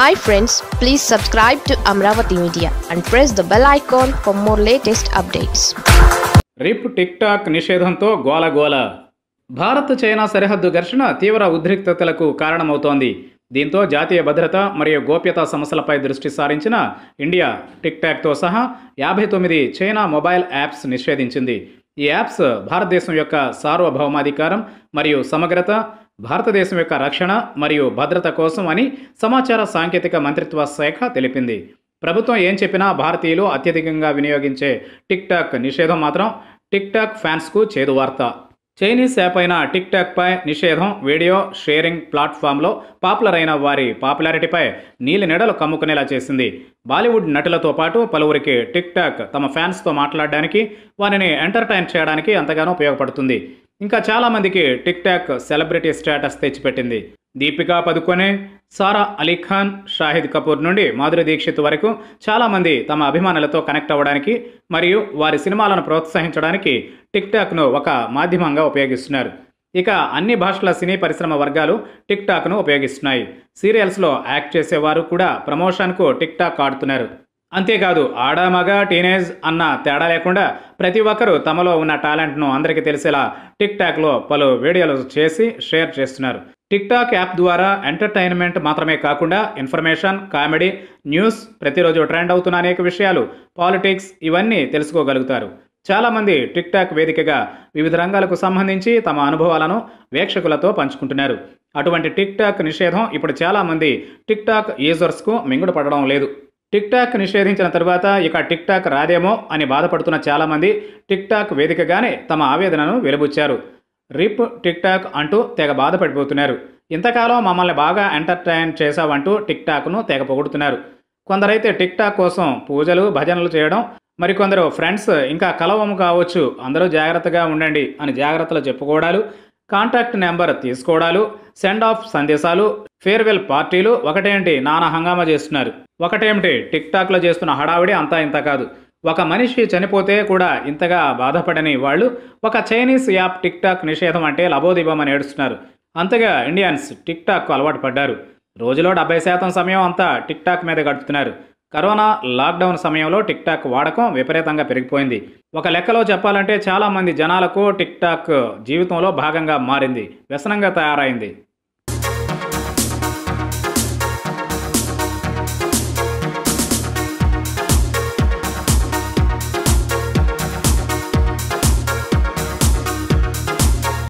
hi friends please subscribe to Amaravati media and press the bell icon for more latest updates RIP TikTok నిషేధంతో గోలగోల Bharat China సరిహద్దు ఘర్షణ తీవ్ర ఉద్రిక్తతలకు కారణమవుతోంది దీంతో జాతీయ భద్రత మరియు గోప్యతా సమస్యలపై దృష్టి సారించిన ఇండియా టిక్ టాక్తో సహా యాభై తొమ్మిది చైనా మొబైల్ యాప్స్ నిషేధించింది ఈ యాప్స్ భారతదేశం యొక్క సార్వభౌమాధికారం మరియు సమగ్రత భారతదేశం యొక్క రక్షణ మరియు భద్రత కోసం అని సమాచార సాంకేతిక మంత్రిత్వ శాఖ తెలిపింది ప్రభుత్వం ఏం చెప్పినా భారతీయులు అత్యధికంగా వినియోగించే టిక్టాక్ నిషేధం మాత్రం టిక్టాక్ ఫ్యాన్స్కు చేదు వార్త చైనీస్ యాప్ అయిన టిక్టాక్పై నిషేధం వీడియో షేరింగ్ ప్లాట్ఫామ్లో పాపులర్ అయిన వారి పాపులారిటీపై నీలి నెడలు కమ్ముకునేలా చేసింది బాలీవుడ్ నటులతో పాటు పలువురికి టిక్టాక్ తమ ఫ్యాన్స్తో మాట్లాడడానికి వారిని ఎంటర్టైన్ చేయడానికి ఎంతగానో ఉపయోగపడుతుంది ఇంకా చాలామందికి టిక్ టాక్ సెలబ్రిటీ స్టేటస్ తెచ్చిపెట్టింది దీపికా పదుకొనే సారా అలీ ఖాన్ షాహిద్ కపూర్ నుండి మాధురి దీక్షిత్ వరకు చాలామంది తమ అభిమానులతో కనెక్ట్ అవ్వడానికి మరియు వారి సినిమాలను ప్రోత్సహించడానికి టిక్ టాక్ను ఒక మాధ్యమంగా ఉపయోగిస్తున్నారు ఇక అన్ని భాషల సినీ పరిశ్రమ వర్గాలు టిక్ టాక్ను ఉపయోగిస్తున్నాయి సీరియల్స్లో యాక్ట్ చేసేవారు కూడా ప్రమోషన్కు టిక్ టాక్ ఆడుతున్నారు అంతేకాదు ఆడ మగ టీనేజ్ అన్న తేడా లేకుండా ప్రతి ఒక్కరూ తమలో ఉన్న టాలెంట్ను అందరికీ తెలిసేలా టిక్ టాక్లో పలు వీడియోలు చేసి షేర్ చేస్తున్నారు టిక్ టాక్ యాప్ ద్వారా ఎంటర్టైన్మెంట్ మాత్రమే కాకుండా ఇన్ఫర్మేషన్ కామెడీ న్యూస్ ప్రతిరోజు ట్రెండ్ అవుతున్న అనేక విషయాలు పాలిటిక్స్ ఇవన్నీ తెలుసుకోగలుగుతారు చాలామంది టిక్ టాక్ వేదికగా వివిధ రంగాలకు సంబంధించి తమ అనుభవాలను వీక్షకులతో పంచుకుంటున్నారు అటువంటి టిక్ టాక్ నిషేధం ఇప్పుడు చాలామంది టిక్ టాక్ యూజర్స్కు మింగుడు పడడం లేదు టిక్ టాక్ నిషేధించిన తర్వాత ఇక టిక్ టాక్ రాదేమో అని బాధపడుతున్న చాలామంది టిక్ టాక్ వేదికగానే తమ ఆవేదనను వెలుబుచ్చారు రిప్ టిక్ టాక్ అంటూ తెగ బాధపడిపోతున్నారు ఇంతకాలం మమ్మల్ని బాగా ఎంటర్టైన్ చేశావంటూ టిక్ టాక్ను తెగ పొగుడుతున్నారు కొందరైతే టిక్ టాక్ కోసం పూజలు భజనలు చేయడం మరికొందరు ఫ్రెండ్స్ ఇంకా కలవము కావచ్చు అందరూ జాగ్రత్తగా ఉండండి అని జాగ్రత్తలు చెప్పుకోవడాలు కాంటాక్ట్ నెంబర్ తీసుకోవడాలు సెండ్ ఆఫ్ సందేశాలు ఫేర్వెల్ పార్టీలు ఒకటేంటి నానా హంగామా చేస్తున్నారు ఒకటేమిటి టిక్ టాక్లో చేస్తున్న హడావిడి అంతా ఇంత కాదు ఒక మనిషి చనిపోతే కూడా ఇంతగా బాధపడని వాళ్ళు ఒక చైనీస్ యాప్ టిక్ టాక్ నిషేధం అంటే లబోదిబమని ఏడుస్తున్నారు అంతగా ఇండియన్స్ టిక్ టాక్కు అలవాటు పడ్డారు రోజులో డెబ్బై శాతం సమయం అంతా టిక్ టాక్ మీద గడుపుతున్నారు కరోనా లాక్డౌన్ సమయంలో టిక్ టాక్ వాడకం విపరీతంగా పెరిగిపోయింది ఒక లెక్కలో చెప్పాలంటే చాలామంది జనాలకు టిక్ టాక్ జీవితంలో భాగంగా మారింది వ్యసనంగా తయారైంది